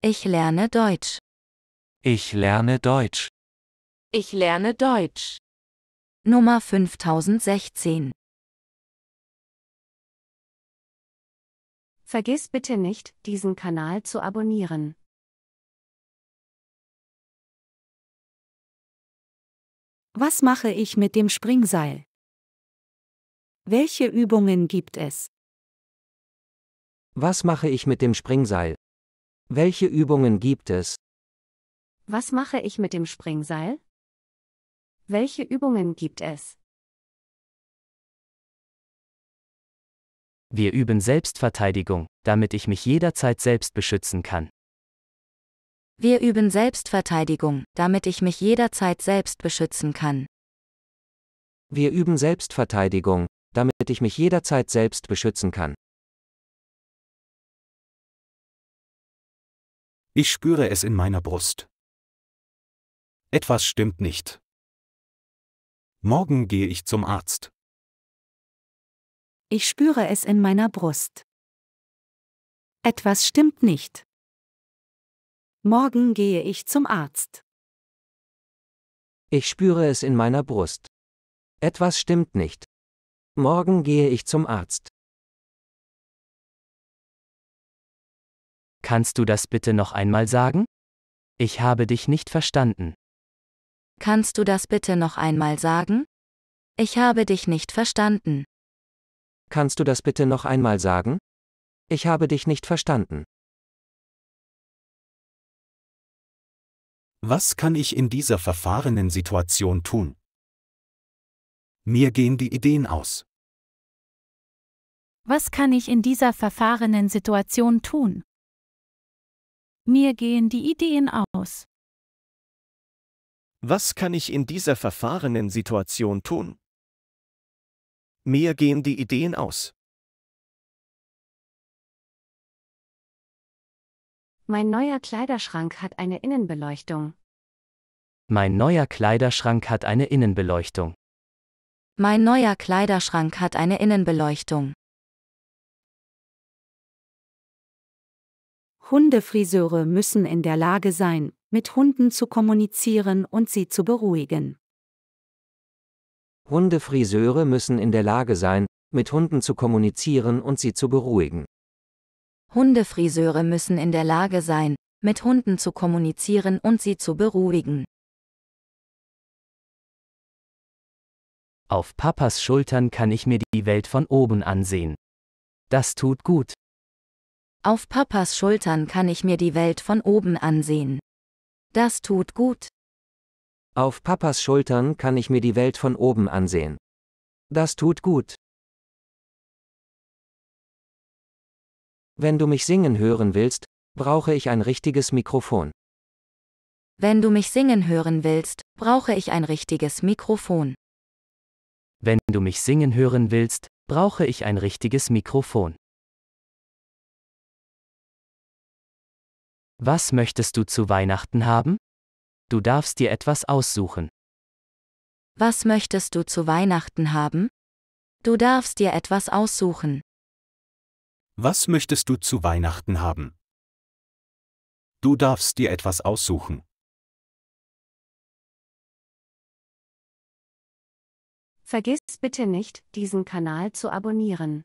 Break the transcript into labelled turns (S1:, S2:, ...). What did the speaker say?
S1: Ich lerne Deutsch.
S2: Ich lerne Deutsch.
S1: Ich lerne Deutsch. Nummer 5016. Vergiss bitte nicht, diesen Kanal zu abonnieren. Was mache ich mit dem Springseil? Welche Übungen gibt es?
S3: Was mache ich mit dem Springseil? Welche Übungen gibt es?
S4: Was mache ich mit dem Springseil? Welche Übungen gibt
S5: es?
S2: Wir üben Selbstverteidigung, damit ich mich jederzeit selbst beschützen kann.
S4: Wir üben Selbstverteidigung, damit ich mich jederzeit selbst beschützen kann.
S2: Wir üben Selbstverteidigung, damit ich mich jederzeit selbst beschützen kann. Ich spüre es in meiner
S5: Brust. Etwas stimmt nicht. Morgen gehe ich zum Arzt.
S1: Ich spüre es in meiner Brust. Etwas stimmt nicht. Morgen gehe ich zum Arzt.
S2: Ich spüre es in meiner Brust. Etwas stimmt nicht. Morgen gehe ich zum Arzt. Kannst du das bitte noch einmal sagen?
S3: Ich habe dich nicht verstanden.
S4: Kannst du das bitte noch einmal sagen? Ich habe dich nicht verstanden.
S2: Kannst du das bitte noch einmal sagen? Ich habe dich nicht verstanden.
S5: Was kann ich in dieser verfahrenen Situation tun? Mir gehen die Ideen aus.
S1: Was kann ich in dieser verfahrenen Situation tun? Mir gehen die Ideen
S5: aus.
S2: Was kann ich in dieser verfahrenen Situation
S5: tun? Mir gehen die Ideen aus.
S1: Mein neuer Kleiderschrank hat eine
S4: Innenbeleuchtung.
S3: Mein neuer Kleiderschrank hat eine Innenbeleuchtung.
S4: Mein neuer Kleiderschrank hat eine Innenbeleuchtung.
S1: Hundefriseure müssen in der Lage sein,
S4: mit Hunden zu kommunizieren und sie zu beruhigen.
S3: Hundefriseure müssen in der Lage sein, mit Hunden zu kommunizieren und sie zu beruhigen.
S4: Hundefriseure müssen in der Lage sein, mit Hunden zu
S1: kommunizieren und sie zu beruhigen.
S3: Auf Papas Schultern kann ich mir die Welt von oben ansehen. Das tut
S4: gut. Auf Papas Schultern kann ich mir die Welt von oben ansehen. Das tut gut.
S2: Auf Papas Schultern kann ich mir die Welt von oben ansehen. Das tut gut. Wenn du mich singen hören willst, brauche ich ein richtiges Mikrofon.
S4: Wenn du mich singen hören willst, brauche ich ein richtiges Mikrofon.
S2: Wenn du mich singen hören willst, brauche ich ein richtiges Mikrofon. Was möchtest du zu Weihnachten haben? Du darfst dir etwas aussuchen.
S4: Was möchtest du zu Weihnachten haben? Du darfst dir etwas aussuchen.
S5: Was möchtest du zu Weihnachten haben? Du darfst dir etwas aussuchen.
S1: Vergiss bitte nicht, diesen Kanal zu abonnieren.